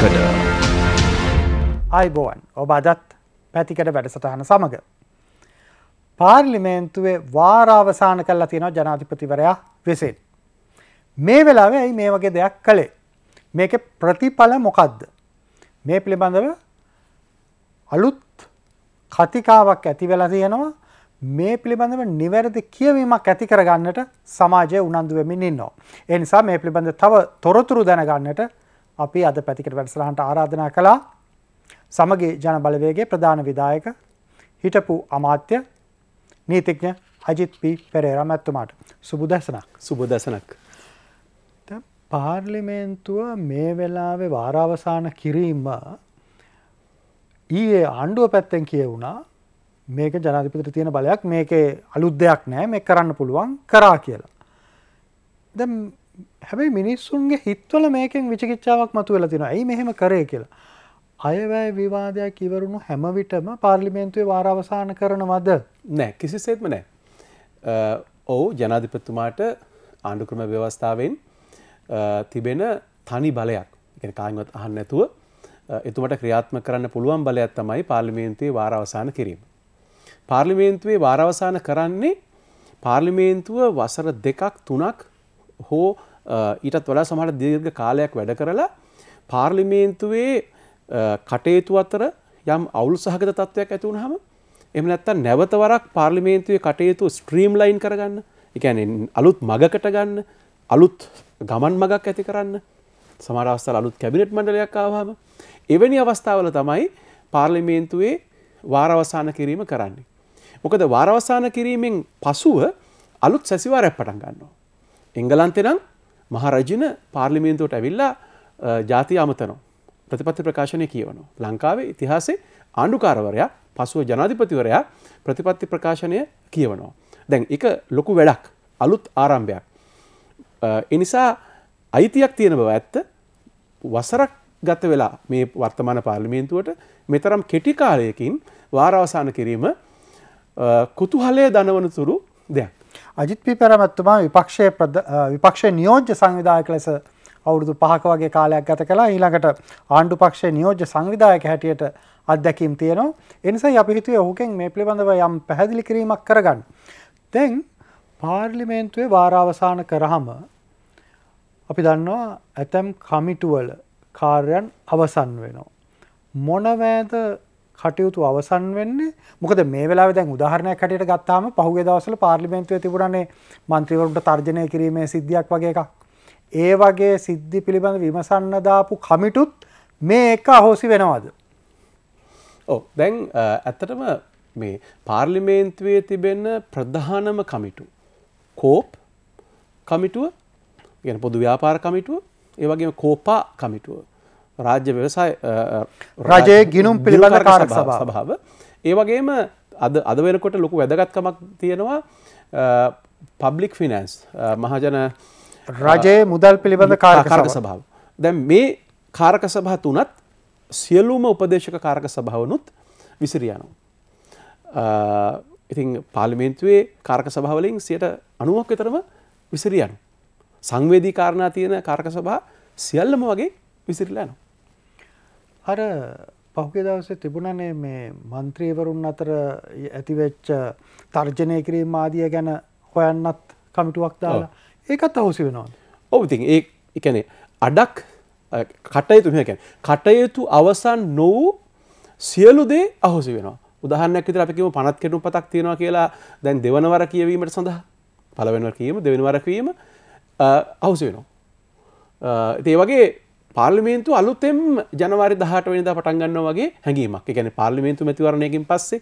පැතිකට. අයිබෝවන් ඔබ අදත් පැතිකට වැඩසටහන සමඟ. පාර්ලිමේන්තුවේ වාරාවසාන කල්ලා තියෙනව ජනාධිපතිවරයා වෙසෙන්. මේ වෙලාවේ ඇයි මේ වගේ දෙයක් කළේ. මේක ප්‍රතිඵල මොකක්ද. මේ පිළිබඳව අලුත් කතිකාවක් ඇති වෙලා තියෙනවා මේ පිළිබඳව නිවැරදි කියවීමක් ඇති කරගන්නට සමාජය උනන්දුවමින් ඉන්නවා. එනිසා මේ පිළිබඳ තව තොරතුරු දැනගන්නට අපි අද පැතිකට වැඩසටහනට ආරාධනා කළා සමගි ජන බලවේගයේ ප්‍රධාන විධායක හිටපු අමාත්‍ය නීතිඥ අජිත් පි පෙරේරා මැතිතුමාට සුබ දැසනක් සුබ දැසනක් පාර්ලිමේන්තුව මේ වෙලාවේ වාරාවසාන කිරීම ඊයේ ආණ්ඩුව පැත්තෙන් කියවුණා මේක ජනාධිපතිට තියෙන බලයක් මේකේ අලුත් දෙයක් නෑ මේ කරන්න පුළුවන් කරා කියලා. දැන් හැබැයි මිනිස්සුන්ගේ හිත්වල මේකෙන් විචිකිච්චාවක් මතු වෙලා තින ඇයි මෙහෙම කරේ කියලා අයවැය විවාදයක් ඉවරුණු හැමවිටම පාර්ලිමේන්තුවේ වාරවසාන කරනවද නෑ කිසිසේත්ම නෑ ඔවු ජනාධිපත්තුමාට ආණ්ඩුක්‍රම ව්‍යවස්ථාවෙන් තිබෙන තනි බලයක් කායිවත් අහන්න ඇතුව එතුමට ක්‍රියාත්ම කරන්න පුළුවන් බලයක් තමයි පාර්ලිමේන්තුවේ වාරවසාන කිරීම. පාර්ලිමේන්තුවේ වාරවසාන කරන්නේ පාර්ලිමේන්තුව වසර දෙකක් තුනක් හෝ ඊටත් වඩා සමහට දීර්ඝ කාලයක් වැඩ කරලා පාර්ලිමේන්තුවේ කටයුතු අතර යම් අවුල් සහගත තත්ත්වයක් ඇති වුණාම එහෙම නැත්නම් නැවත වරක් පාර්ලිමේන්තුවේ කටයුතු ස්ට්‍රීම්ලයින් කරගන්න, ඒ කියන්නේ අලුත් මගකට ගන්න, අලුත් ගමන් මගක් ඇති කරන්න. සමහර අවස්ථාවල අලුත් කැබිනට් මණ්ඩලයක් ආවම එවැනි අවස්ථාවල තමයි පාර්ලිමේන්තුවේ වාරවසාන කිරීම කරන්නේ. මොකද වාරවසාන කිරීමෙන් පසුව අලුත් සැසිවාරයක් පටන් ගන්නවා. එංගලන්තෙනම් මහරජින පාර්ලිමේන්තුවට ඇවිල්ලා ජාති අමතනෝ. ප්‍රතිපත්ති ප්‍රකාශනය කියවනවා. ලංකාවේ ඉතිහාසේ ආණ්ඩුකාරවරයා පසුව ජනාධිපතිවරයා ප්‍රතිපත්ති ප්‍රකාශනය කියවනවා. දැන් එක ලොකු වැඩක් අලුත් ආරම්භයක්. එනිසා අයිතියක් තියෙන බව ඇත්ත වසරක් ගත වෙලා මේ වර්තමාන පාර්ලිමේන්තුවට මෙතරම් කෙටි කාලයකින් වාරවසාන කිරීම කුතුහලය දනවන තුරු දෙයක්. අජිත් පි පැරමැත්තුමා විපක්ෂය විපක්ෂය නියෝජ්‍ය සංවිධායක ලෙස අවුරුදු පහක වගේ කාලයක් ගත කලා ඊළඟට ආණ්ඩු පක්ෂය නියෝජ්‍ය සංවිධායක හැටියට අත්දැකීම් තියෙනවා එනිසා අපි හිතුවේ ඔහුකෙන් මේ පිළිබඳව යම් පැහැදිලි කිරීමක් කරගන්න. තැන් පාර්ලිමේන්තුවේ වාරාවසාන කරහම අපි දන්නවා ඇතැම් කමිටුවල කාර්යන් අවසන් වෙනවා. මොනවෑද කටයුතු අවසන් වෙන්නේ මොකද මේ වෙලාවේ දැන් උදාහරණයක් හැටියට ගත්තාම පහුගිය දවස්වල පාර්ලිමේන්තුවේ තිබුණානේ മന്ത്രിවරුන්ට තර්ජනය කිරීමේ සිද්ධියක් වගේ එකක්. ඒ වගේ සිද්ධි පිළිබඳ විමසන්න දාපු කමිටුත් මේ එක අහෝසි වෙනවද? ඔව් දැන් ඇත්තටම මේ පාර්ලිමේන්තුවේ තිබෙන ප්‍රධානම කමිටු කෝප් කමිටුව කියන පොදු ව්‍යාපාර කමිටුව ඒ වගේම කෝපා කමිටුව රාජ්‍ය ව්‍යවසාය රජයේ ගිනුම් පිළිබඳ කාරක සභාව. ඒ වගේම අද අද වෙනකොට ලොකු වැදගත්කමක් තියෙනවා පබ්ලික් ෆිනන්ස් මහජන රජයේ මුදල් පිළිබඳ කාරක සභාව. දැන් මේ කාරක සභා තුනත් සියලුම උපදේශක කාරක සභාවනුත් විසිරියනවා. ඉතිං පාලිමේන්තුවේ කාරක සභාවලින් සියට අනුවක් විතරම විසිරියනු. සංවේදී කාරණා තියෙන කාරක සභා සියල්ලම වගේ විසිරිලා යනවා. අර පහුගේ දවසේ තිබුණනේ මේ මන්ත්‍රීවරුන් අතර ඇතිවෙච්ච තර්ජනය කිරීම ආදිය ගැන හොයන්නත් කමිටුවක් දාලා ඒකත් අවසි වෙනවා. ඔවතින් ඒ එකනේ අඩක් කටයුතු මේකැන කටයුතු අවසන් නොවූ සියලු දේ අහුසි වෙනවා උදහන්නක් විතර අපිකිම පනත් කෙටු පතක් තියෙනවා කියලා දැන් දෙවනවර කියවීමට සඳහා පළවෙනවර කියීම දෙවෙනවර කියීම අහුසි වෙනවා. ඒ වගේ පාර්ලිමේන්තු අලුතෙම් ජනවාරි දහට වෙනිදා පටන් ගන්නවා වගේ හැඟීමක්. ඒ කියන්නේ පාර්ලිමේන්තු මැතිවරණයකින් පස්සේ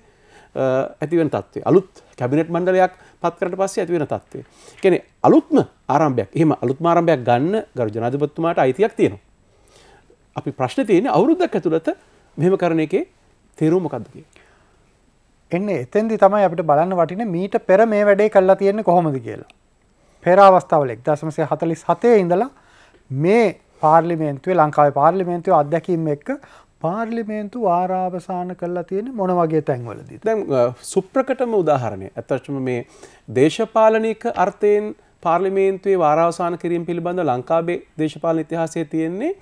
ඇතිවෙන තත්ත්වය. අලුත් කැබිනට් මණ්ඩලයක් පත් කරට පස්සේ ඇතිවෙන තත්ත්වය. කියන්නේ අලුත්ම ආරම්භයක්. එහෙම අලුත්ම ආරම්භයක් ගන්න ගරු ජනාධිපතිතුමාට අයිතියක් තියෙනවා. අපි ප්‍රශ්නේ තියෙන්නේ අවුරුද්දක් ඇතුළත මෙහෙම කරන එකේ තේරුම මොකද්ද කියලා. එන්නේ එතෙන්දි තමයි අපිට බලන්න වටින මීට පෙර මේ වැඩේ කළා තියෙන්නේ කොහොමද කියලා. පෙර අවස්ථාවල 1947 ඉඳලා මේ පාර්ලිමේන්තුවේ ලංකාවේ පාර්ලිමේන්තුවේ අත්දැකීම් එක්ක පාර්ලිමේන්තු ආරාවසාන කල්ලා තියෙන මොන වගේ තැන්වලදී. දැන් සුප්‍රකටම උදාහරණය. ඇත්තටම මේ දේශපාලනික අර්ථයෙන් පාර්ලිමේන්තුවේ වාරාවසාන කිරීම පිළිබඳ ලංකාවේ දේශපාලන ඉතිහාසයේ තියෙන්නේ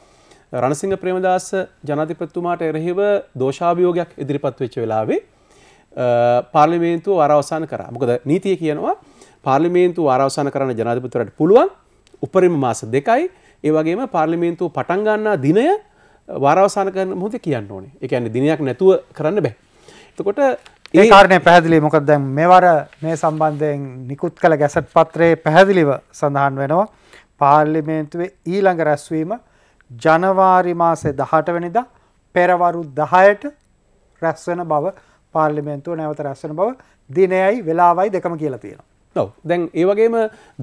රණසිංහ ප්‍රේමදාස ජනාධිපතිතුමාට එරෙහිව දෝෂාභියෝගයක් ඉදිරිපත් වෙච්ච වෙලාවේ පාර්ලිමේන්තුව වාරාවසාන කරා. මොකද නීතිය කියනවා පාර්ලිමේන්තුව වාරාවසාන කරන්න ජනාධිපතිතුමාට පුළුවන් උපරිම මාස දෙකයි ඒවගේම පාර්ලිමේන්තුව පටන්ගන්නා දිනය වාරවසාන කරන මුහොද කියන්න ඕනේ එක ඇන්න දිනයක් නැතුව කරන්න බෑ. එතකොට ඒ කාරණය පැහැදිලි මොකක් දැන් මෙවර මේ සම්බන්ධයෙන් නිකුත් කළ ගැසට් පත්‍රයේ පැහැදිලිව සඳහන් වෙනවා පාර්ලිමේන්තුවේ ඊළඟ රැස්වීම ජනවාරි මාසේ 18 වෙනිදා පෙරවරු 10ට රැස් වෙන බව පාර්ලිමේන්තුව නැවත රැස් වෙන බව දිනයයි වෙලාවයි දෙකම කියලා තියෙනවා. ඔව් දැන් ඒ වගේම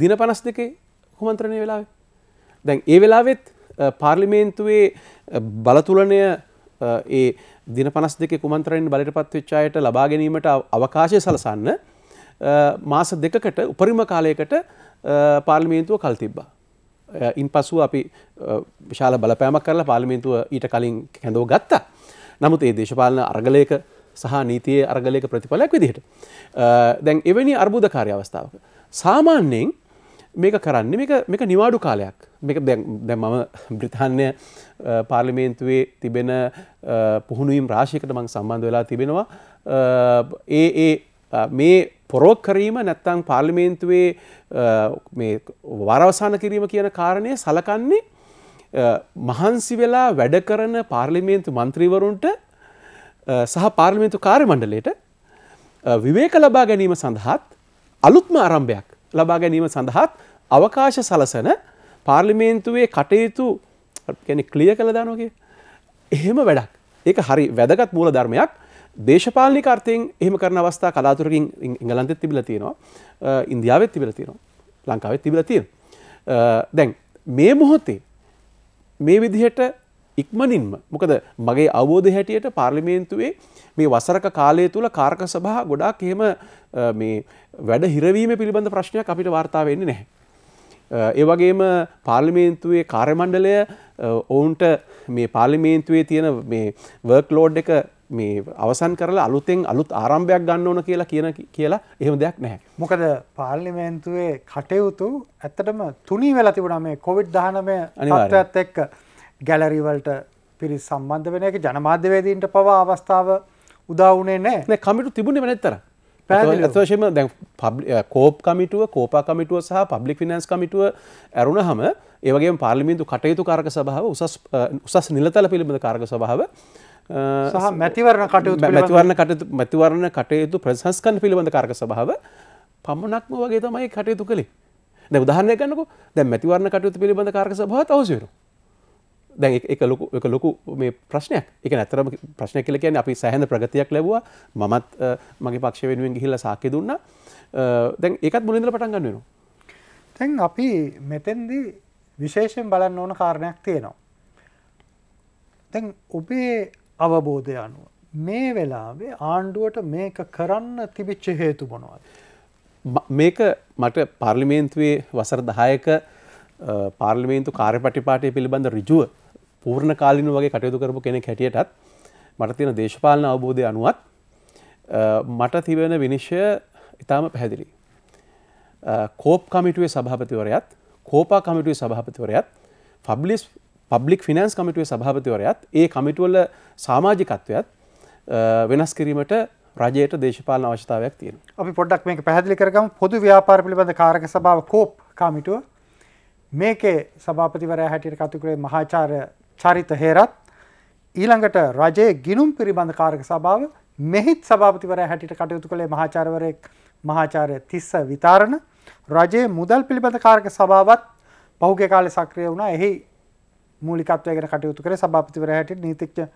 දින 52 කුමන්ත්‍රණය වෙලාවේ දැන් ඒ වෙලාවෙත් පාර්ලිමේන්තුවේ බලතුලනය ඒ දින පනස් දෙක කුමන්තරයෙන් බලට පත්වෙච්චායට ලබා ගැනීමට අවකාශය සලසන්න මාස දෙකකට උපරිම කාලයකට පාර්ලිමේන්තුව කල් තිබ්බා. ඉන් පසුව අපි විශාල බලපෑමක් කරලා පාර්ලිමේන්තුව ඊට කලින් හැඳෝ ගත්තා. නමුත් ඒ දේශපාලන අර්ගලයක සහ නීතියේ අර්ගලයක ප්‍රතිඵලයක් විදිහට. දැන් එවැනි අර්බුදකාරය අවස්ථාවක. සාමාන්‍යයෙන් මේක කරන්න මේක නිවාඩු කාලයක් මේක දැ මම බ්‍රතාන්‍ය පාර්ලිමේන්තුවේ තිබෙන පුහුණුවීම් රාශිකට මං සම්බන්ධ වෙලා තිබෙනවා. ඒ ඒ මේ පොරෝක් කරීම නැත්තං පාර්ලිමේන්තුවේ වරවසාන කිරීම කියන කාරණය සලකන්නේ මහන්සි වෙලා වැඩ කරන පාර්ලිමේන්තු මන්ත්‍රීවරුන්ට සහ පාර්ලිමේන්තු කාර්ය මණ්ඩලයට විවේක ලබා ගැනීම සඳහාත් අලුත්ම ආරම්භයක් ලබා ගැනීම සඳහාත් අවකාශ සලසන පාර්ලිමේන්තුවේ කටයුතු ගැන කලිය කළ දානෝගේ එහෙම වැඩක් ඒක හරි වැදගත් මූල ධර්මයක් දේශපාලි කාර්තයෙන් එහෙම කරන අවස්ථා කලාතුරකින් ඉංගලන්තෙත් තිබිල තියෙනවා ඉන්දියාවත් තිබිල තියෙනවා ලංකාවත් තිබිල තියෙන දැන් මේ මොහොතේ මේ විදිහට ඉක්මනින්ම මොකද මගේ අවබෝධ හැටියට පාර්ලිමේන්තුවේ මේ වසරක කාලය තුළ කාර්ක සභහ ගොඩාක් එහෙම වැඩ හිරවීම පිළිබඳ ප්‍රශ්නයක් අපිට වාර්තාාවවෙන්නේ නැහැ ඒ වගේම පාර්ලිමේන්තුවේ කාර්යමණ්ඩලය ඔවුන්ට මේ පාර්ලිමේන්තුවේ තියෙන මේ වර්ක් ලෝඩ් එක මේ අවසන් කරලා අලුතෙන් අලුත් ආරම්භයක් ගන්න ඕන කියලා කියන කියලා එහෙම දෙයක් නැහැ. මොකද පාර්ලිමේන්තුවේ කටයුතු ඇත්තටම තුනී වෙලා තිබුණා මේ කොවිඩ් 19 තත්ත්වයත් එක්ක ගැලරි වලට පිරිස සම්බන්ධ වෙන එක ජනමාධ්‍යවේදීන්ට පවා අවස්ථාව උදා වුණේ නැහැ. නෑ කමිටු තිබුණේ නැත්තර. ඇතවශයම දැ කෝප් කමිටුව කෝපා කමිටුව සහ පබ්ලික් ෆිනන්ස් කමිටුව ඇරුණ හම ඒවගේ පාර්ලිමින්තු කටයුතු කාරක සභාව උසස් නිලතල පිළිබඳ කාරක සභාව සහ මැතිවරණ කටයුතු මැතිවරණ කටයුතු මැතිවරණ කටයුතු ප්‍රසංස්කන් පිළිබඳ කාරක සභාව පමණක්ම වගේ තමයි කටයුතු කළේ දැ උදාහරණය ගන්නක දැ මැතිවරණ කටයුතු පිළිබඳ කාරක සභාව අවසරු දැන් එක ලොකු එක ලොකු මේ ප්‍රශ්නයක් එක නැතරම ප්‍රශ්නය කියල කියන්නේ අපි සෑහන ප්‍රගතියක් ලැබවා මමත් මගේ පක්ෂ වෙනුවෙන් ගිහිල්ල සාක්‍ය දුන්න දැන් ඒකත් මුලින්දල පටන් ගන්න වෙනවා තැන් අපි මෙතෙන්දී විශේෂෙන් බලන්න ඕන කාරණයක් තියෙනවා තැන් ඔබේ අවබෝධය අනුව මේ වෙලාවේ ආණ්ඩුවට මේක කරන්න තිබිච්ච හේතු මොනවද. මේක මට පාර්ලිමේන්තුවේ වසර දහයක පාර්ලිමේන්තු කාර්යපටිපාටය පිළිබඳ රිජුව පූර්ණ කාලිනු වගේ කටයුතු කරපු කෙනෙක් හැටියටත් මට තියෙන දේශපාලන අවබෝධය අනුවත් මට තිබෙන විනිශ්ය ඉතාම පැහැදිලි. කෝප් කමිටුවේ සභාපතිවරයත් කෝපා කමිටුවේ සභාපතිවරයත් ෆබ්ලිස් පබ්ලික් ෆිනන්ස් කමිටුවේ සභාපතිවරයත් ඒ කමිටුවල සාමාජිකත්වයත් වෙනස් කිරීමට රජයට දේශපාලන අවශ්‍යතාවයක් තියෙන අපි පොඩ්ඩක් මේක පැහදිලි කරගම පොදු ව්‍යාපාර පිළිබඳ කාරක සභාව කෝප් කමිටුව මේකේ සභාපතිවරයා හැටියට කතුකරේ මහාචාරය චරිත හේරත් ඊළඟට රජයේ ගිනුම් පිරිබඳ කාරක සභාව මෙහිත් සභාපතිවරයා හැටියට කටයුතු කළේ මහාචාර්යවරයෙක් මහාචාර්ය තිස්ස විතාරණ රජයේ මුදල් පිළිබඳ කාරක සභාවත් පහුගිය කාලේ සක්‍රිය වුණා. එහි මූලිකත්වයකට කටයුතු කරේ සභාපතිවරයා හැටියට නීතිඥ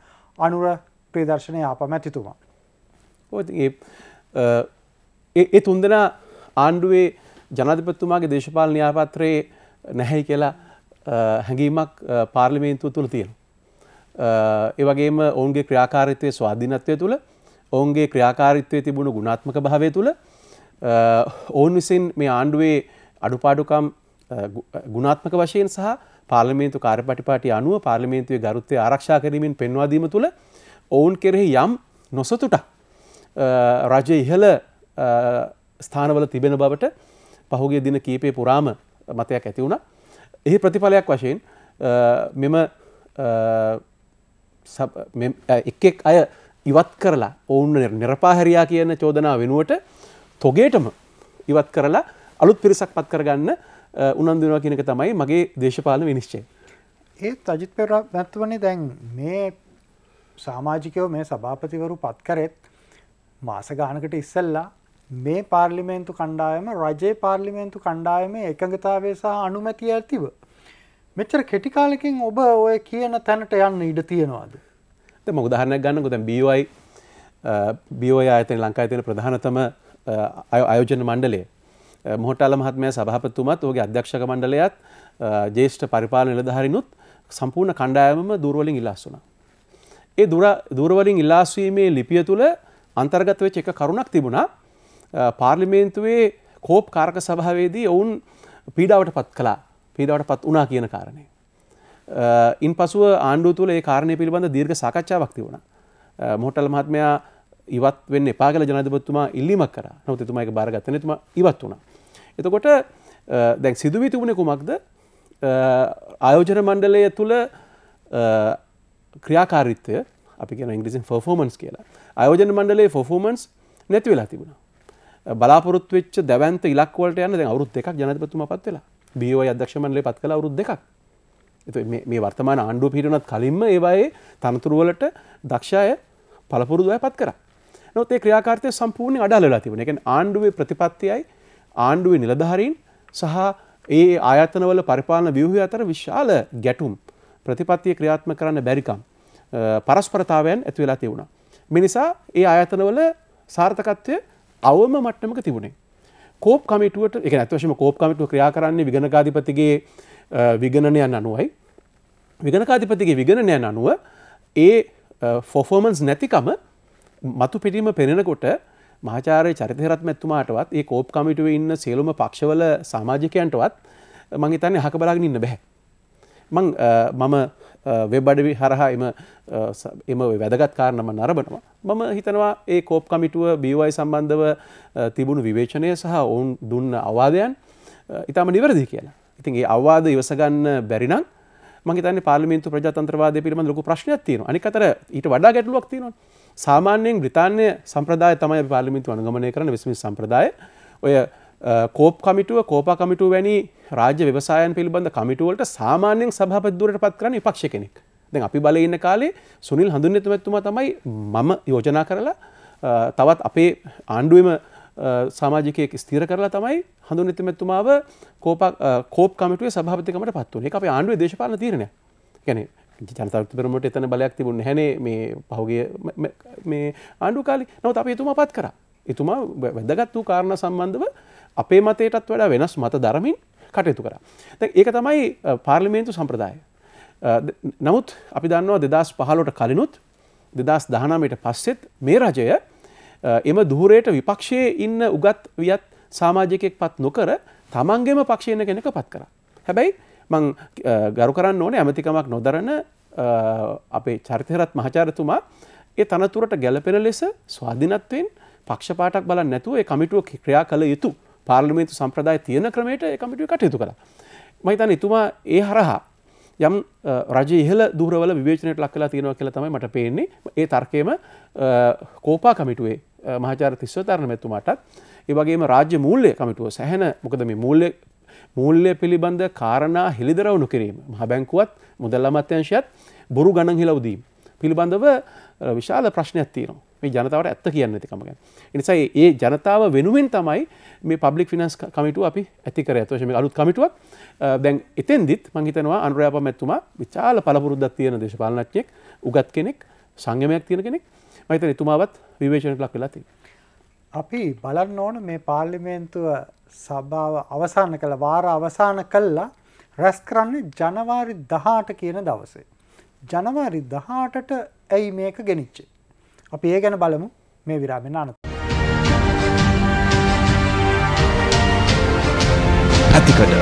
අනුර ප්‍රියදර්ශන යාපමැතිතුමා. ඒ ඒ තුන්දෙනා ආණ්ඩුවේ ජනාධිපතිතුමාගේ දේශපාලන න්‍යායපත්‍රයේ නැහැ කියලා හැඟීමක් පාර්ලිමේන්තුව තුළ තියෙන. ඒවගේම ඔවුන්ගේ ක්‍රියාකාරිත්වය ස්වාධීනත්වය තුළ ඔවුන්ගේ ක්‍රියාකාරිත්වය තිබුණු ගුණාත්මක භාවය තුළ ඔවුන් විසින් මේ ආණ්ඩුවේ අඩුපාඩුකම් ගුණාත්මක වශයෙන් සහ පාර්ලිමේන්තු කාර්පටිපාටි අනුව පාර්ලිමේන්තුවේ ගරුත්වය ආරක්ෂා කිරීමෙන් පෙන්වාදීම තුළ ඔවුන් කෙරෙහි යම් නොසතුට රජය ඉහළ ස්ථානවල තිබෙන බවට පහුගේ දින කීපය පුරාම මතයක් ඇති වුණා එහි ප්‍රතිඵලයක් වශයෙන් මෙම එක්ෙක් අය ඉවත් කරලා ඔවුන් නිරපාහැරයා කියන චෝදනා වෙනුවට තොගේටම ඉවත් කරලා අලුත් පිරිසක් පත් කරගන්න උනන්දුනවා කියනක තමයි මගේ දේශපාලන විනිශ්චය. ඒත් අජිත් පෙර නැත්වනේ දැන් මේ සාමාජිකයෝ මේ සභාපතිවරු පත් කරෙත් මාස ගානකට ඉස්සල්ලා මේ පාර්ලිමේන්තු කණ්ඩායම රජයේ පාර්ලිමේන්තු කණ්ඩායමේ එකඟතාවය සහ අනුමැතිය ඇතිව. මෙච්චර කෙටිකාලකින් ඔබ ඔය කියන තැනට යන්න ඉඩ තියෙනවාද. ම උදාහරණයක් ගන්නකුද බියයි බියෝය අතන ලංකායිතින ප්‍රධානතම අයෝජන මණ්ඩලේ මොහටල මහත්මය සභහපතුමත් ඔගේ අධ්‍යක්ෂක මණ්ඩලයත් ජේෂ්ඨ පරිපාල නිලධහරිනුත් සම්පූර්ණ කණ්ඩායම දුරුවලින් ඉල්ලාස් වුණ. ඒ දුරවලින් ඉල්ලාස්වීමේ ලිපිය තුළ අන්තර්ගතව චෙක කරුණක් තිබුණා පාර්ලිමේන්තුවේ කෝප් කාරක සභාවේදී ඔවුන් පීඩාවට පත් කලා පීඩාවට පත් වනා කියන කාරණය. ඉන් පසුව ආණ්ඩුව තුළ ඒ කාරණය පිළිබඳ දීර්ඝ සාකච්ඡාවක්ති වුණ. මොහටල් මහත්මයා ඉවත් වෙන්න පාගල ජනතපත්තුමා ඉල්ලිමක් කර නොතතුමයික බාරගත්තනතුම ඉවත් වුණ. එතකොට දැන් සිදුවී තිබුණ කුමක්ද ආයෝජන මණ්ඩලය තුළ ක්‍රියාකාරිත්වය අපි කියෙන ඉංග්‍රිසින් ෆෝමන්ස් කියලා අයෝජන මණ්ඩලේ ෆෝමන්ස් නැති වෙලා තිබුණා බලාපොරොත්තු වෙච්ච දැවන්ත ඉලක්ක වලට යන්න දැන් අවුරුදු දෙකක් ජනාධිපතිතුමා පත් වෙලා. BOI අධ්‍යක්ෂ මණ්ඩලය පත් කළ අවුරුදු දෙකක්. ඒතකොට මේ මේ වර්තමාන ආණ්ඩුව පිටුනත් කලින්ම ඒවායේ තනතුරු වලට දක්ෂ අය පළපුරුදු අය පත් කරා. නමුත් ඒ ක්‍රියාකාරීත්වය සම්පූර්ණයෙන් අඩාල වෙලා තිබුණා. ඒ කියන්නේ ආණ්ඩුවේ ප්‍රතිපත්තියයි ආණ්ඩුවේ නිලධාරීන් සහ ඒ ආයතනවල පරිපාලන ව්‍යුහය අතර විශාල ගැටුම් ප්‍රතිපත්තිය ක්‍රියාත්මක කරන්න බැරිකම් පරස්පරතාවයන් ඇති වෙලා තිබුණා. මේ නිසා ඒ ආයතනවල සාර්ථකත්වය අවම මට්ටමක තිබුණේ. කෝප් කමිටුවට එක ඇත්වශම කෝප් කමිටුව ක්‍රියා කරන්නේ විගණකාධිපතිගේ විගණනයන් අනුවයි. විගණකාධිපතිගේ විගණනයන් අනුව ඒ ෆොෆෝමන්ස් නැතිකම මතු පිටිම පෙනෙනකොට මහාචාරය චරිතරත් මැත්තුමාටවත් ඒ කෝප් කමිටුව ඉන්න සේලුම පක්ෂවල සමාජිකයන්ටවත් මං හිතන්නේ හක බලාගෙන ඉන්න බැහැ. මං මම වෙබ් අඩවි හරහා එම එම වැදගත් කාරණම නරබනවා. මම හිතනවා ඒ කෝප් කමිටුව බීවයි සම්බන්ධව තිබුණු විවේචනය සහ ඔවුන් දුන්න අවාදයන් ඉතාම නිවැරදි කියලා. ඉතින් ඒ අවවාද ඉවසගන්න බැරිනම් මහිතන පාලිමින්තු ප්‍රජාතන්ත්‍රවාද පිළිබඳ ලොකු ප්‍රශ්නයක් තියෙනවා. අනික අතර ඊට වඩා ගැටලුවක් තියෙනවා. සාමාන්‍යයෙන් බ්‍රිතාන්‍ය සම්ප්‍රදාය තමයි පාලිමින්තු අනුගමනය කරන විශ්මින් සම්ප්‍රදාය. ඔය කෝප් කමිටුව කෝපා කමිටුව වැනි රාජ්‍ය ව්‍යවසායන් පිළිබඳ කමිටුවලට සාමාන්‍යයෙන් සභාපතිදුරට පත් කරන විපක්ෂ කෙනෙක්. දැන් අපි බලේ ඉන්න කාලේ සුනිල් හඳුන්නේතුමතුමා තමයි මම යෝජනා කරලා තවත් අපේ ආණ්ඩුවෙම සාමාජිකයෙක් ස්ථීර කරලා තමයි හඳු නිතිමැත්තුමාව කෝප කමිටුවේ සභාපතිකමට පත්වන එක අප ආණ්ඩුව දේශපාලන තීරණය ගැන ජනතවතිපරමට එතන බලයක් තිබුණ හැනේ මේ පහුගේ මේ ආණ්ඩු කාලි නවත් අප එතුමා පත් කර එතුමා වැදගත් වූ කාරණ සම්බන්ධව අපේ මතයටත් වඩා වෙනස් මත දරමින් කටයුතු කරා. ඒක තමයි පාර්ලිමේන්තු සම්ප්‍රදාය. නමුත් අපි දන්නවා දෙදස් පහලොට කලිනුත් දෙදස් දහනමට පස්සෙත් මේ රජය එම දුහරයට විපක්ෂයේ ඉන්න උගත් වියත් සාමාජිකයෙක් පත් නොකර තමන්ගේම පක්ෂයන කෙනක පත් කර. හැබැයි මං ගරු කරන්න ඕනේ ඇමතිකමක් නොදරන අපේ චරිතයරත් මහචාරතුමා ඒ තනතුරට ගැලපෙන ලෙස ස්වාධිනත්වයෙන් පක්ෂපාටක් බල නැතුව කමිටුව ක්‍රියා කළ යුතු පාර්ලිමේන්තු සම්ප්‍රදාය තියෙන ක්‍රමයට ඒ කමිටුව කටයුතු කළා. මම හිතන්නේ එතුමා ඒ හරහා යම් රජ ඉහළ දුරවල විවේචනයට ලක් කළා තියෙනවා කියලා තමයි මට පේන්නේ. ඒ තර්කයේම කෝපා කමිටුවේ මහාචාර්ය තිස්සතරණ මෙතුමාටත් ඒ වගේම රාජ්‍ය මූල්‍ය කමිටුව සැහැන මොකද මේ මූල්‍ය මූල්‍ය පිළිබඳ කාරණා හෙළිදරව් නොකිරීම මහ බැංකුවත් මුදල් අමාත්‍යංශයත් බොරු ගණන් හෙලවදීම පිළිබඳව විශාල ප්‍රශ්නයක් තියෙනවා. මේ ජනතාවට ඇත්ත කියන්න ඇතිකම ගැන. එනිසා ඒ ජනතාව වෙනුවෙන් තමයි මේ පබ්ලික් ෆිනන්ස් කමිටුව අපි ඇතිකර ඇතුවශම අලුත් කමිටුවක් දැන් එතෙන්දිත් මංහිතනවා අනුරයාප මැත්තුමා විචාල පලපුරුද්දක් තියෙන දේශපාලනච්චෙක් උගත් කෙනෙක් සංගමයක් තියෙන කෙනෙක් මහිත එතුමාවත් විවේශණට ලක් වෙලාති. අපි බලන්න ඕන මේ පාර්ලිමේන්තුව සභාව අවසාන කළ වාර අවසාන කල්ලා රැස් කරන්නේ ජනවාරි දහට කියන දවසේ. ජනවාරි දහටට ඇයි මේක ගෙනනිච්චේ. අපි ඒ ගැන බලමු මේ විරාමෙන් අනත. ඇතිකඩ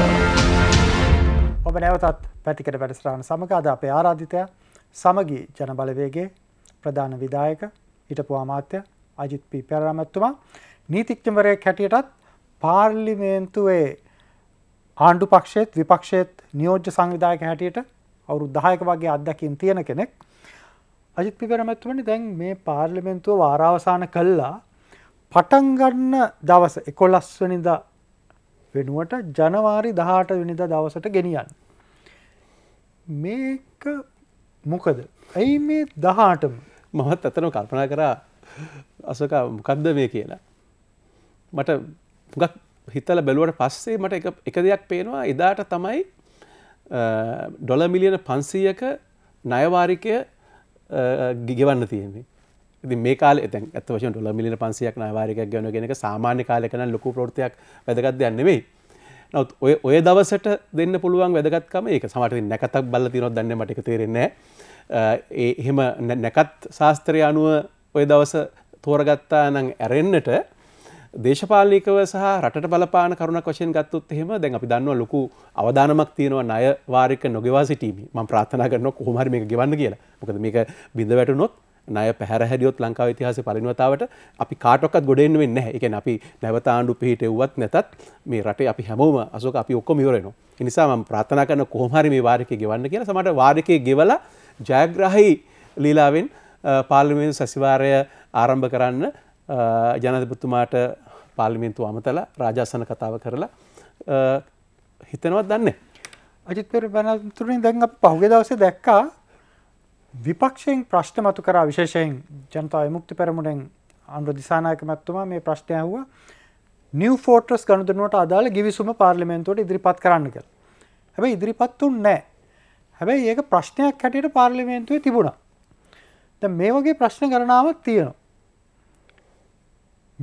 ඔබ නැවතත් පැතිකට වැඩස්රාණ සමකාද අපේ ආරාධිතය සමගී ජනබලවේගේ ප්‍රධාන විදායක හිටපු අමාත්‍ය අජිත් පි පැරමැත්තුමා නීතික්්‍යමරය කැටියටත් පාර්ලිමේන්තුවේ ආණ්ඩු පක්ෂයත් විපක්ෂයත් නියෝජ්‍ය සංවිධායක හැටියට අවුරු දායක වගේ අත්දැකීම් තියෙන කෙනෙක් අජිත් පිපරමැත්වනි දැන් මේ පාර්ලිමෙන්තුව වාරාවසාන කල්ලා පටන්ගන්න දවස එකොලස්වනිද වෙනුවට ජනවාරි දහට විනිද දවසට ගෙනියන්. මේක මොකද. ඇයි මේ දහටම මමත් අතන කල්පනා කරා අසක මොකක්ද මේ කියලා. මට ගක් හිතල බැලුවට පස්සේ මට එක දෙයක් පේනවා එදාට තමයි ඩොල මිලියන පන්සීයක නයවාරිකය ගෙවන්න තියෙන්නේ ඉති මේ කාල ඇතැන් ඇත වශ ොල මිලි පන්සියක් නවාරයක් ගැන ගෙනක සාමාන්‍ය කාලකන ලොකු ප්‍රෘතියක් වැදගත් දෙයන්නෙවෙයි නොත් ඔය ඔය දවසට දෙන්න පුළුවන් වැදගත්කම ඒක සමට නැකතක් බල්ල තිනොත් දන්න මටික තේරෙන්නේ එහෙම නැකත් ශාස්ත්‍රය අනුව ඔය දවස තෝරගත්තා නම් ඇරෙන්න්නට දේශපාලිකව සහ රට බලපාන කරුණක් වශයෙන් ගත්තුත් එහෙම දැන් අපි දන්නවා ලොකු අවධානමක් තියෙනවා ණයවාරික නොගෙවා සිටීම මම ප්‍රාර්ථනා කරනවා කොහොම හරි මේක ගෙවන්න කියලා. මොකද මේක බිඳ වැටුනොත් ණය පැහැර හැදියොත් ලංකාවේ ඉතිහාසයේ පළවෙනිවතාවට අපි කාටවත් ගොඩ එන්න වෙන්නේ නැහැ. ඒ කියන්නේ අපි නැවත ආණ්ඩු පිහිටෙව්වත් නැතත් මේ රටේ අපි හැමෝම අසෝක අපි ඔක්කොම ඉවර වෙනවා. ඒ නිසා මම ප්‍රාර්ථනා කරන කොහොම හරි මේ වාරිකේ ගෙවන්න කියලා සමහර වාරිකේ ගෙවලා ජයග්‍රහී ලීලාවෙන් පාර්ලිමේන්තු සැසිවාරය ආරම්භ කරන්න ජනතපුත්තුමාට පාලිමින්තු අමතල රාජාසන කතාව කරලා හිතනවත් දන්නේ. අජිත්පර බැනතුරින් දැන් පහුගේ දවසේ දැක්කා විපක්ෂයෙන් ප්‍රශ්න මතු කරා විශේෂයෙන් ජනතාව විමුක්ති පෙරමුණෙන් අනුර දිසානායක මැතිතුමා මේ ප්‍රශ්නය ඇහුවා නිව් ෆෝට්‍රස් ගනුදෙනුවට අදාළ ගිවිසුම පාර්ලිමේන්තුවට ඉදිරිපත් කරන්න කියලා. හැබැයි ඉදිරිපත් උන්නේ නැහැ. හැබැයි ඒක ප්‍රශ්නයක් හැටියට පාර්ලිමේන්තුවේ තිබුණා. දැන් මේ වගේ ප්‍රශ්න ගණනාවක් තියෙනවා.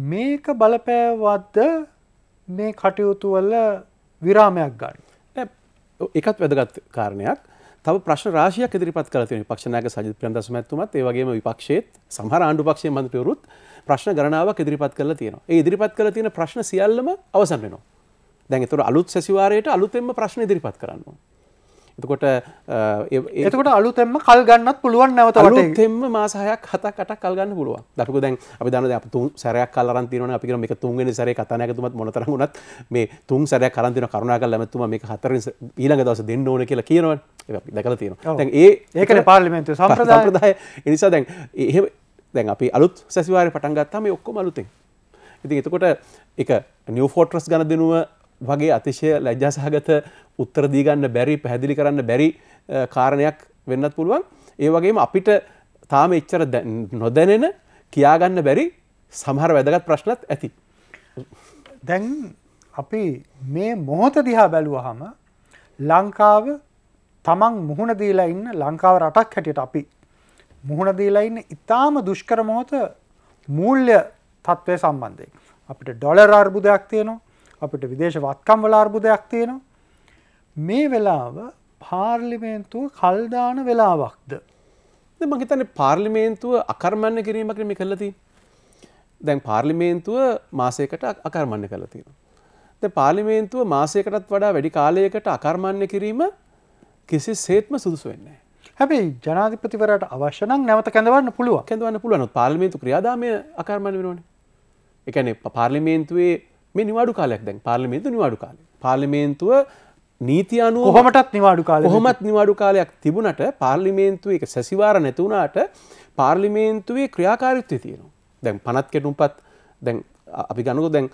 මේක බලපෑවත්ද මේ කටයුතුවල විරාමයක් ගන්න එකත් වැදගත් කාරණයක් තව ප්‍රශ් රාශය ඉදිරිපත් කල පක්ෂණයක සජි ප්‍රන්දස මැත්තුමත් ඒවගේ විපක්ෂයත් සහර ආණ්ඩු පක්ෂය මන්තවරුත් ප්‍රශ්න ගණනාවක් ඉදිරිපත් කල තියෙන ඒ ඉදිරිපත් කල තියෙන ප්‍රශ්න සියල්ලම අවසන් වෙනවා දැන් තුර අලුත් සැසිවාරයට අලුතෙම ප්‍රශ්න ඉදිරිපත් කරන්නවා එතකොට එතකට අලුතෙම කල් ගන්නත් පුළුවන් නැවතට තෙම මාසාහයක් හතකට කල්ගන්න පුළුව දටක දැන් අපි දන අපතු සැරයක් කලරන් තින අපික මේක තුන්ගෙන සැර කතනයකතුමත් මොතර ගුණත් මේ තුන් සැරයක් කරන්තින කරුණා කල් ලැමතුම මේ හතර ඊළඟ දවස දෙන්න ඕන කියලා කියනව දැකල තියෙන ඒ ඒකන පාලිමෙන්තු සම්ප්‍රදාය එනිසා දැන් එහෙම දැන් අපි අලුත් සැසිවාරය පටන්ගත්තාම ඔක්කොම අලුතෙන් ඉති එතකොට එක නිියවෆෝට්‍රස් ගණ දෙනුව වගේ අතිශය ලැජ්ජාසහගත උත්තර දීගන්න බැරි පැහැදිලි කරන්න බැරි කාරණයක් වෙන්නත් පුළුවන් ඒ වගේම අපිට තාම එච්චර නොදැනෙන කියාගන්න බැරි සමහර වැදගත් ප්‍රශ්නත් ඇති. දැන් අපි මේ මොහොත දිහා බැලුවහම ලංකාව තමන් මුහුණ දීලා ඉන්න ලංකාව රටක් හැටියට අපි මුහුණ දීලා ඉන්න ඉතාම දුෂ්කර මොහොත මූල්‍ය තත්ත්වය සම්බන්ධයෙන් අපිට ඩොලර් අර්බුදයක් තියෙනවා අපිට විදේශ වත්කම් වල අර්බුදයක් තියෙනවා. මේ වෙලාව පාර්ලිමේන්තුව කල්දාන වෙලාවක්ද. මහිතන පාර්ලිමේන්තුව අකර්මන්න කිරීමකට මේ කලති. දැන් පාර්ලිමේන්තුව මාසයකට අකර්මන්න කළ තියෙන. ද පාර්ලිමේන්තුව මාසයකටත් වඩා වැඩි කාලයකට අකර්මන්න කිරීම කිසි සේත්ම සුදුසු වෙන්නේ. හැබේ ජනාධිපතිවරට අවශ්‍යන නැවත කැඳවන්න පුළුව කැඳවන්න පුළුවන් පාර්ලිමේන්තු ක්‍රියාදාමය අකර්මණ වෙනවන එකන පාර්ලිමේන්තුවේ මේ නිවාඩු කාලයක් දැන් පාර්ලිමේන්තු නිවාඩු කාලය පාර්ලිමේන්තුව නීති අනුව කොහොමටත් නිවාඩු කාලය කොහොමත් නිවාඩු කාලයක් තිබුණට පාර්ලිමේන්තුව එක සැසිවාර නැතිවුණාට පාර්ලිමේන්තුවේ ක්‍රියාකාරීත්වය තියෙනවා දැන් පනත් කෙටුම්පත් දැන් අපි ගණක දැන්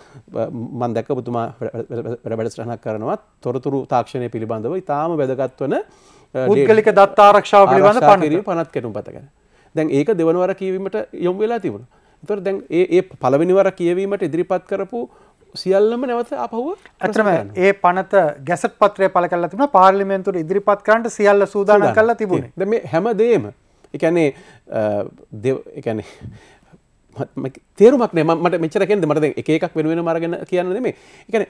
මන් දැකපුතුමා වැඩසටහනක් කරනවා තොරතුරු තාක්ෂණය පිළිබඳව ඉතාම වැදගත්වන පුද්ගලික දත් ආරක්ෂාව පිළිබඳ පනකිරීම පනත් කෙටුම් පතගෙන දැන් ඒක දෙවනවර කියවීමට යොම් වෙලා තිබුණ තොර දැන් ඒ පළවෙනිවර කියවීමට ඉදිරිපත් කරපු සියල්ලම නැවත අපහුව ඇතම ඒ පනත ගැසට පත්‍රය පල කල තින පාර්ලිමෙන්තුර ඉදිරිපත් කරන්ට සියල්ල සූදාන කල්ලා තිබුණ දම හැමදේම එකනේ එකනේ තේරුමක් නමට මෙචරකෙන් මට එකක් වෙනුවෙන මරගෙන කියන්න නෙමේ එකන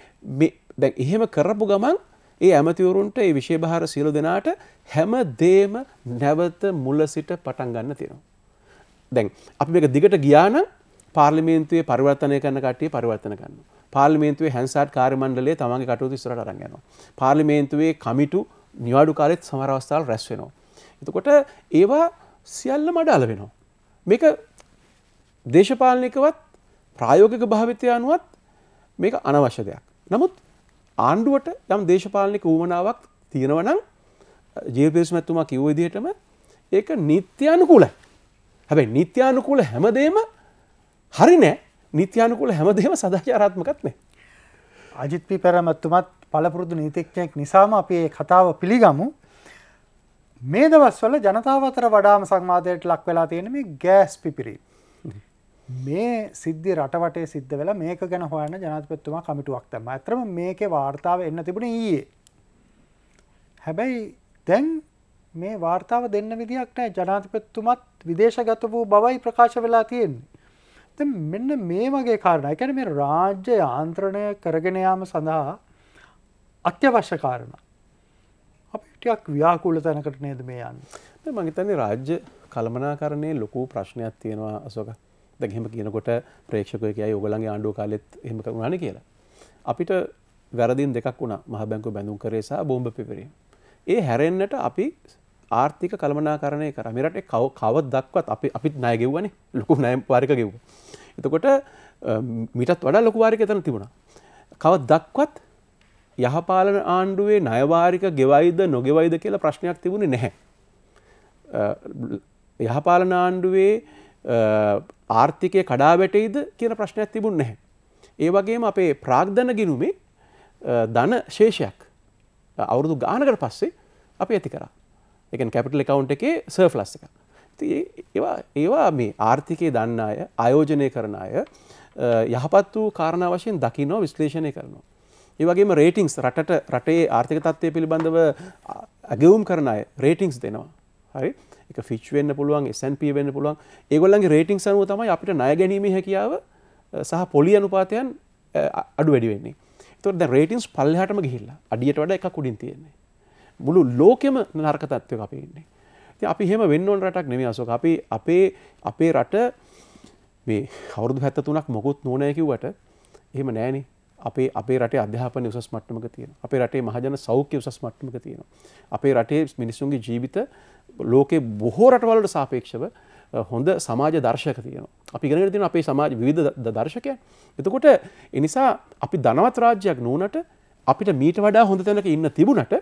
දැ එහෙම කරපු ගමන් ඒ ඇමතිවරුන්ට ඒ විශෂය භාර සියලු දෙනාට හැම දේම නැවත මුල සිට පටන් ගන්න තියෙනවා. දැන් අපි එක දිගට ගියාන පාර්ලිමේන්තුවේ පරිවර්තනය කරන කට්ටිය පරිවර්තන කන්න පාර්ලිමේන්තුවේ හැන්සාට් කාර්මණ්ඩලේ තමන්ගේ කටයුතු ඉස්සරහට අරන් යනවා. පාර්ලිමේන්තුවේ කමිටු නිවාඩු කාලෙත් සමහර අවස්ථාවල් රැස් වෙනවා. එතකොට ඒවා සියල්ල මඩාල වෙනවා. මේක දේශපාලනිකවත් ප්‍රායෝගික භාවිතය අනුවත් මේක අනවශ්‍ය දෙයක්. නමුත් ආණ්ඩුවට යම් දේශපාලනික ඌමනාවක් තියෙනවා නම් ජීවිතේස් මැතුමා කිව්ව විදිහටම ඒක නිත්‍යානුකූලයි. හැබැයි නිත්‍යානුකූල හැමදේම හරි නෑ නීත්‍යානුකූල හැමදේම සදාචාරාත්මකත් නේ. අජිත් පි පැරමැතුමත් පළපුරුදු නීතිඥයෙක් නිසාම අපි මේ කතාව පිළිගමු. මේ දවස්වල ජනතාව අතර වඩාම සංවාදයට ලක් වෙලා තියෙන මේ ගෑස් පිපිරි. මේ සිද්ධි රටවටේ සිද්ධ වෙලා මේක ගැන හොයන්න ජනාධිපතිතුමා කමිටුවක් දැම්මා. අතරම මේකේ වාර්තාව එන්න තිබුණේ ඊයේ. හැබැයි දැන් මේ වාර්තාව දෙන්න විදිහක් නැහැ. ජනාධිපතිතුමත් විදේශගත වූ බවයි ප්‍රකාශ වෙලා තියෙන්නේ. මෙන්න මේ වගේ කාරණ එකැන මේ රාජ්‍ය යාන්ත්‍රණය කරගෙනයාම සඳහා අත්‍යවශ්‍ය කාරණ. අපිටක් ව්‍යාකූල තැනකට නේද මේ යන්න. මගේතන්නේ රාජ්‍ය කළමනාකරණය ලොකු ප්‍රශ්නයක් තියෙනවා අසෝක දැහෙම කියනකොට ප්‍රේක්ෂකය කියයි ඔගලන්ගේ ආණ්ඩුව කාලෙත් හෙම කරුණන කියලා. අපිට වැරදින් දෙකක් වුණ මහ බැංකු බැඳුම් කරේසා බෝම්භ පිපිරීම. ඒ හැරෙන්න්නට අපි ආර්ථික කළමනාකරණය කර මෙරට කව කවත් දක්වත් අපි අපිත් නය ගෙව්වන ලොකු නයම් වාරික ගෙව්. එතකොට මිටත් වඩා ලොකු වාරික තන තිබුණා. කවත් දක්වත් යහපාලන ආණ්ඩුවේ නයවාරික ගෙවයිද නොගෙවයිද කියලා ප්‍රශ්නයක් තිබුණේ නැහැ. යහපාලන ආණ්ඩුවේ ආර්ථිකය කඩා වැටෙයිද කියන ප්‍රශ්නයක් තිබුණ නැහැ. ඒ වගේම අපේ ප්‍රාග්ධන ගිනුමේ ධන ශේෂයක් අවුරුදු ගානකට පස්සේ අපි ඇති කරා. එක කැපිටල කවුන්් එකේ සර්ෆ්ලස් එක ඒවා ඒවා මේ ආර්ථිකය දන්න අය අයෝජනය කරන අය යහපත් වූ කාරණ වශයෙන් දකිනෝ විශ්ලේෂණය කරනවා. ඒවගේම රේටිංස් රටට රටේ ආර්ථික තත්වය පිළිබඳව ඇගවුම් කරන අය රේටිංස් දෙනවා හරි එක ෆිච් වෙන්න පුළුවන් සන්ප වෙන්න පුළුවන් ඒගොල්ලන්ගේ රේටිං සනුව තමයි අපිට නය ගැනීම හැකියාව සහ පොලි අනුපාතයන් අඩු වැඩි වෙන්නේ තුර රේටින්ස් පල්ලහටම ගිහිල්ලා අඩියට වඩ එකක් උඩින් තියෙන්නේ මුළු ලෝකෙම නරක තත්ත්වයක් අපි ඉන්නේ. ඉතින් අපි එහෙම වෙන්න ඕන රටක් නෙමෙයි අශෝක. අපි අපේ අපේ රට මේ අවුරුදු 73ක් මොකොත් නෝනෑ කිව්වට එහෙම නෑනේ. අපේ අපේ රටේ අධ්‍යාපනය උසස් මට්ටමක තියෙනවා. අපේ රටේ මහජන සෞඛ්‍ය උසස් මට්ටමක තියෙනවා. අපේ රටේ මිනිසුන්ගේ ජීවිත ලෝකේ බොහෝ රටවලට සාපේක්ෂව හොඳ සමාජ දර්ශක තියෙනවා. අපි ඉගෙනගෙන තියෙන අපේ සමාජ විවිධ දර්ශකයන්. එතකොට ඒ නිසා අපි ධනවත් රාජ්‍යයක් නොවුනට අපිට මීට වඩා හොඳ තැනක ඉන්න තිබුණට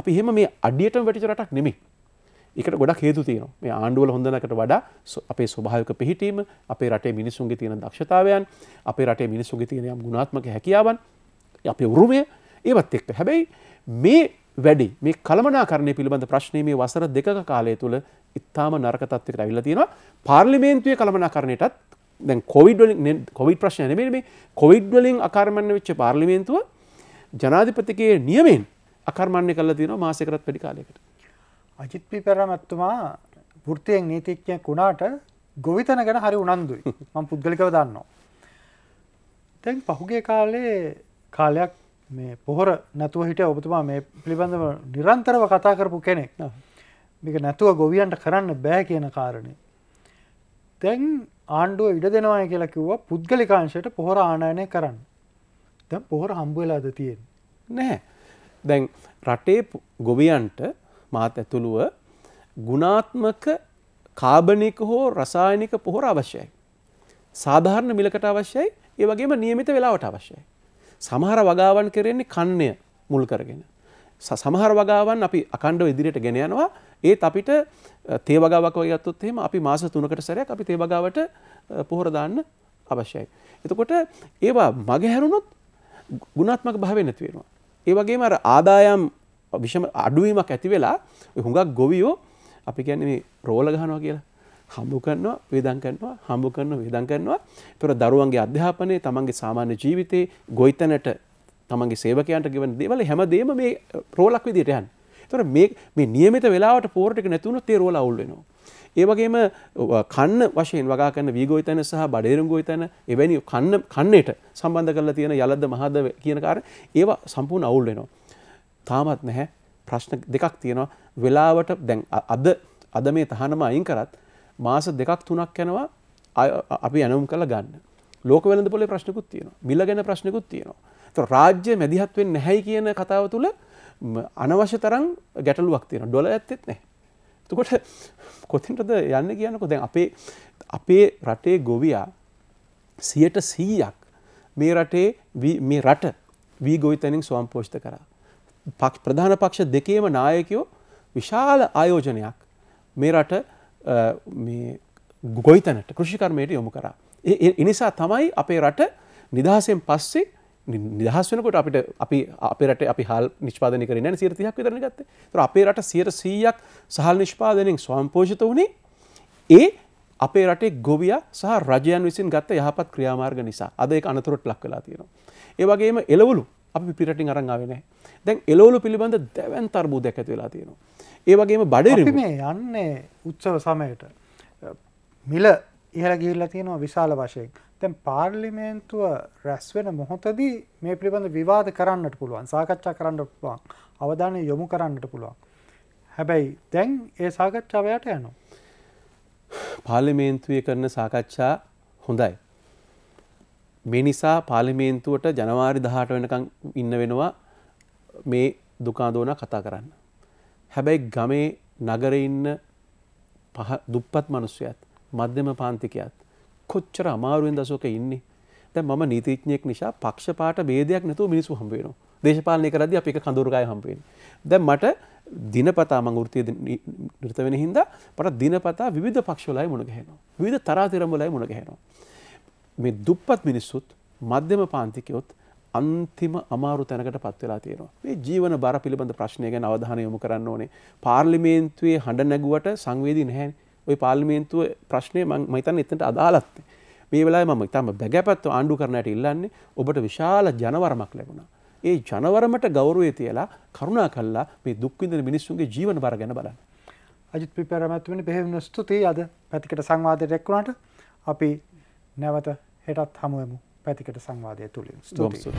අපි එහෙම මේ අඩියටම වැටිච රටක් නෙමෙයි. ඒකට ගොඩක් හේතු තියෙනවා. මේ ආණ්ඩුවල හොඳනකට වඩා අපේ ස්වභාවික පිහිටීම, අපේ රටේ මිනිසුන්ගේ තියෙන දක්ෂතාවයන්, අපේ රටේ මිනිසුන්ගේ තියෙන යම් ගුණාත්මක හැකියාවන්, අපේ උරුමය ඒවත් එක්ක. හැබැයි මේ වැඩි මේ කළමනාකරණය පිළිබඳ ප්‍රශ්නය මේ වසර දෙක කාලය තුළ ඉතාම නරක තත්වකට ඇවිල්ලා තියෙනවා. පාර්ලිමේන්තුවේ කළමනාකරණයටත් දැන් කොවිඩ් වලින් කොවිඩ් ප්‍රශ්නය නෙමෙයි මේ කොවිඩ් වලින් අකාර්මණ්‍ය වෙච්ච පාර්ලිමේන්තුව ජනාධිපතිගේ නියමයෙන් අකර්මණ්‍ය කල්ලා තියෙනවා මාසයකටත් වැඩි කාලයකට. අජිත් පිපරමැතිතුමා වෘත්තියෙන් නීතිඥයෙක් වුණාට ගොවිතැන ගැන හරි උනන්දුයි. මම පුද්ගලිකව දන්නවා. දැන් පහුගිය කාලේ කාලයක් මේ පොහොර නැතුව හිටිය ඔබතුමා මේ පිළිබඳව නිරන්තරව කතා කරපු කෙනෙක්. මේක නැතුව ගොවියන්ට කරන්න බෑ කියන කාරණේ. දැන් ආණ්ඩුව ඉඩ දෙනවාය කියලා කිව්වා පුද්ගලිකාංශයට පොහොර ආනයනය කරන්න. දැන් පොහොර හම්බ වෙලාද තියෙන්නේ? නැහැ. දැන් රටේ ගොවියන්ට මාත් ඇතුළුව ගුණාත්මක කාබනික හෝ රසායනික පොහොර අවශ්‍යයි. සාධාරණ මිලකට අවශ්‍යයි ඒ වගේම නියමිත වෙලාවට අවශ්‍යයි. සමහර වගාවන් කරෙන්නේ කන්නය මුල් කරගෙන. සමහර වගාවන් අපි අකණ්ඩව ඉදිරියට ගෙන යනවා ඒත් අපිට තේ වගාවක් වගේ ගත්තොත් එහෙම අපි මාස 3කට සැරයක් අපි තේ වගාවට පොහොර දාන්න අවශ්‍යයි. එතකොට ඒවා මගහැරුණොත් ගුණාත්මක භාවය නැති වෙනවා. ඒ වගේම අර ආදායම් විෂම අඩුවීමක් ඇති වෙලා හුඟක් ගොවියෝ අපි කියන්නේ මේ රෝල ගහනවා කියලා හම්බු කරනවා වේදන් කරනවා හම්බු කරනවා වේදන් කරනවා ඒතර දරුවන්ගේ අධ්‍යාපනයේ තමන්ගේ සාමාන්‍ය ජීවිතේ ගොවිතැනට තමන්ගේ සේවකයන්ට ගෙවන දේවල් හැමදේම මේ රෝලක් විදියට යන්නේ. ඒතර මේ මේ નિયમિત වෙලාවට පෝරට එක නැති වුණොත් ඒ රෝල අවුල් වෙනවා. ඒ වගේම කන්න වශයෙන් වගා කරන වීගෝයිතන සහ බඩේරුම් ගෝයිතන එවැනි කන්න කන්නේට සම්බන්ධ කරලා තියෙන යලද්ද මහද කියන කාරණා ඒවා සම්පූර්ණ අවුල් වෙනවා. තාමත් නැහැ ප්‍රශ්න දෙකක් තියෙනවා වෙලාවට දැන් අද අද මේ තහනම අයින් කරත් මාස දෙකක් තුනක් යනවා අපි ඇනුම් කළ ගන්න ලෝක වෙළඳ පොලේ ප්‍රශ්නකුත් තියෙනවා මිල ගැන ප්‍රශ්නකුත් තියෙනවා තො රාජ්‍ය මැදිහත්වෙන් නැහැයි කියන කතාව තුළ අනවශ්‍ය තරම් ගැටලුවක් තියෙන ඩොල ඇත්තෙත් නැහැ තුකොට කොතින්ටද යන්න කියන්නකො දැන් අපේ අපේ රටේ ගොවයා සියට සීයක් මේ රටේ මේ රට වී ගොවිතැනින් ස්වම්පෝෂ්ත කරා. පක් ප්‍රධාන පක්ෂ දෙකේම නායකයෝ විශාල ආයෝජනයක් මේ රට ගොයිතනට කෘෂිකර්මයට යොමු කරා. එනිසා තමයි අපේ රට නිදහසෙන් පස්සේ නිදහස් වෙනකොට අපිට අපි අපේ රට අපි හල් නිෂ්පාදනය කරේ නැහැ 130ක් විතරනේ ගත්තේ. ඒතර අපේ රට 100ක් සහල් නිෂ්පාදනයෙන් ස්වයංපෝෂිත වුණේ ඒ අපේ රටේ ගොවියා සහ රජයන් විසින් ගත්ත යහපත් ක්‍රියාමාර්ග නිසා. අද ඒක අනතුරට ලක් වෙලා තියෙනවා. ඒ වගේම එළවලු අපි පිටරටින් අරන් ආවේ නැහැ. දැන් එළවලු පිළිබඳ දැවැන් තරබූදයක් ඇති වෙලා තියෙනවා. ඒ වගේම බඩරිම අපි මේ යන්නේ උත්සව සමයට මිල ඉහළ ගිහිල්ලා තියෙනවා විශාල වශයෙන්. දැන් පාර්ලිමේන්තුව රැස් වෙන මොහොතදී මේ පිළිබඳ විවාද කරන්නට පුළුවන් සාකච්ඡා කරන්නට පුළුවන් අවධානය යොමු කරන්නට පුළුවන් හැබැයි දැන් ඒ සාකච්ඡාව යට යනවා පාර්ලිමේන්තුවේ කරන සාකච්ඡා හොඳයි මේ නිසා පාර්ලිමේන්තුවට ජනවාරි 18 වෙනකන් ඉන්න වෙනවා මේ දුකාදෝන කතා කරන්න හැබැයි ගමේ නගරේ ඉන්න දුප්පත් මිනිස්සුයත් මධ්‍යම පාන්තිකයත් කොච්චර අමාරුවෙන් දසෝක ඉන්නේ දැ ම නීතිඥයෙක් නිසා පක්ෂපාට බේදයක් නැතු මිනිසු හම්බේන දේශපාලනය කරද අප එක කඳුරගය හම්පෙන් දැ මට දිනපතා මං ෘතිය නිර්ත වෙන හින්ද පට දිනපතා විධ පක්ෂලයි මුණගහෙනවා විධ තරාතිරම්බලයි මුණගහෙනවා මේ දුප්පත් මිනිස්සුත් මධ්‍යම පාන්තිකයොත් අන්තිම අමාරු තැනකට පත්වෙලා තියෙනවා මේ ජීවන බර පිළිබඳ ප්‍රශ්නය ගැන අවධානය යොමු කරන්න ඕනේ පාර්ලිමේන්තුවේ හඬ නැගුවට සංවේදී නැහැ ඔය පාර්ලිමේන්තුව ප්‍රශ්නය මං මහිතන් එතට අදාලත්ත මේ වෙලා ම තම බැගැපත්ව ආණ්ඩු කරනයට ඉල්ලන්නේ ඔබට විශාල ජනවරමක් ලැබුණා ඒ ජනවරමට ගෞරුවය තියලා කරුණා කල්ලා මේ දුක්විඳන මිනිස්සුන්ගේ ජීවන බර ගැන බලන්න අජිත් පිපැරමැත්වනි පෙහෙම ස්තුතියි අද පැතිකට සංවාදය රැක්වුණට අපි නැවත හෙටත් හමුවමු පැතිකට සංවාදය තුළින් ස්තුතියි.